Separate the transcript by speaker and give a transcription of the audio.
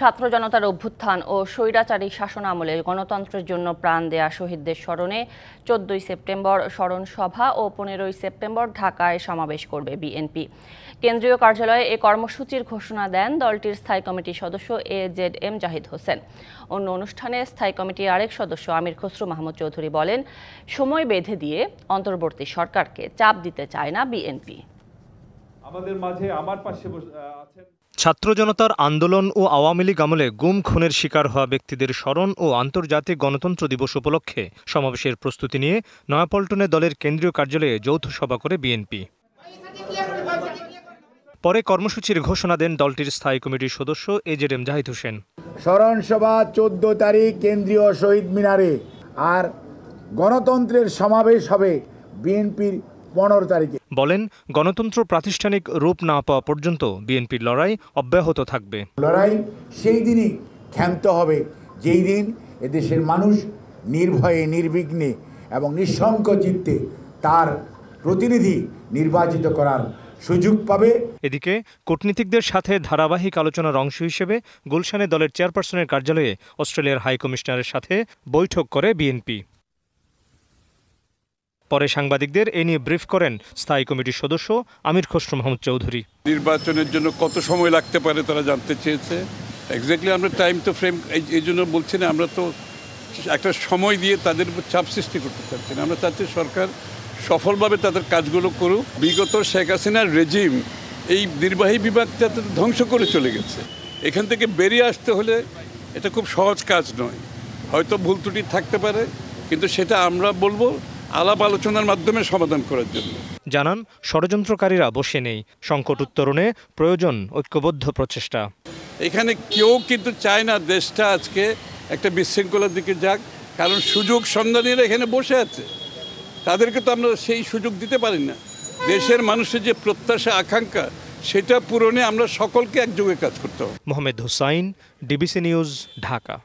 Speaker 1: ছাত্র জনতার অভ্যুত্থান ও স্বৈরাচারী শাসন আমলে গণতন্ত্রের জন্য প্রাণ দেয়া শহীদদের স্মরণে চোদ্দই সেপ্টেম্বর স্মরণ সভা ও পনেরোই সেপ্টেম্বর ঢাকায় সমাবেশ করবে বিএনপি কেন্দ্রীয় কার্যালয়ে এ কর্মসূচির ঘোষণা দেন দলটির স্থায়ী কমিটির সদস্য A Z M Zahid Hossain অন্য অনুষ্ঠানে স্থায়ী কমিটির আরেক সদস্য আমির খসরু মাহমুদ চৌধুরী বলেন সময় বেঁধে দিয়ে অন্তর্বর্তী সরকারকে চাপ দিতে চায় না বিএনপি
Speaker 2: আমাদের মাঝে আমার পাশে আছেন
Speaker 3: ছাত্র জনতার আন্দোলন ও আওয়ামী লীগ আমলে গুম খুনের শিকার হওয়া ব্যক্তিদের স্মরণ ও আন্তর্জাতিক গণতন্ত্র দিবস উপলক্ষে সমাবেশের প্রস্তুতি নিয়ে নয়াপল্টনে দলের কেন্দ্রীয় কার্যালয়ে যৌথ সভা করে বিএনপি পরে কর্মসূচির ঘোষণা দেন দলটির স্থায়ী কমিটির সদস্য এজেড এম জাহিদ হোসেন
Speaker 4: স্মরণ সভা চোদ্দ তারিখ কেন্দ্রীয় শহীদ মিনারে আর গণতন্ত্রের সমাবেশ হবে বিএনপির পনেরো তারিখে
Speaker 3: বলেন গণতন্ত্র প্রাতিষ্ঠানিক রূপ না পাওয়া পর্যন্ত বিএনপির লড়াই অব্যাহত থাকবে লড়াই
Speaker 4: সেই দিনই ক্ষান্ত হবে যেই দিন এদেশের মানুষ নির্ভয়ে নির্বিঘ্নে এবং নিঃসঙ্ক চিত্তে তার প্রতিনিধি নির্বাচিত করার
Speaker 3: সুযোগ পাবে এদিকে কূটনীতিকদের সাথে ধারাবাহিক আলোচনার অংশ হিসেবে গুলশানে দলের চেয়ারপারসনের কার্যালয়ে অস্ট্রেলিয়ার হাইকমিশনারের সাথে বৈঠক করে বিএনপি পরে সাংবাদিকদের এ নিয়ে ব্রিফ করেন স্থায়ী কমিটির সদস্য আমির খসরু মাহমুদ চৌধুরী
Speaker 2: নির্বাচনের জন্য কত সময় লাগতে পারে তারা জানতে চেয়েছে এক্স্যাক্টলি আমরা টাইম তো ফ্রেম এই জন্য বলছি না আমরা তো একটা সময় দিয়ে তাদের উপর চাপ সৃষ্টি করতে চাচ্ছি না আমরা চাচ্ছি সরকার সফলভাবে তাদের কাজগুলো করুক বিগত শেখ হাসিনার রেজিম এই নির্বাহী বিভাগ যাতে ধ্বংস করে চলে গেছে এখান থেকে বেরিয়ে আসতে হলে এটা খুব সহজ কাজ নয় হয়তো ভুল ত্রুটি থাকতে পারে কিন্তু সেটা আমরা বলবো আলাপ আলোচনার মাধ্যমে সমাধান করার জন্য
Speaker 3: জানান ষড়যন্ত্রকারীরা বসে নেই সংকট উত্তরণে প্রয়োজন ঐক্যবদ্ধ প্রচেষ্টা
Speaker 2: এখানে কেউ কিন্তু চায় না দেশটা আজকে একটা বিশৃঙ্খলার দিকে যাক কারণ সুযোগ সন্ধানীরা এখানে বসে আছে তাদেরকে তো আমরা সেই সুযোগ দিতে পারি না দেশের মানুষের যে প্রত্যাশা আকাঙ্ক্ষা সেটা পূরণে আমরা সকলকে একযোগে কাজ করতে হবে
Speaker 3: মোহাম্মদ হুসাইন ডিবিসি নিউজ ঢাকা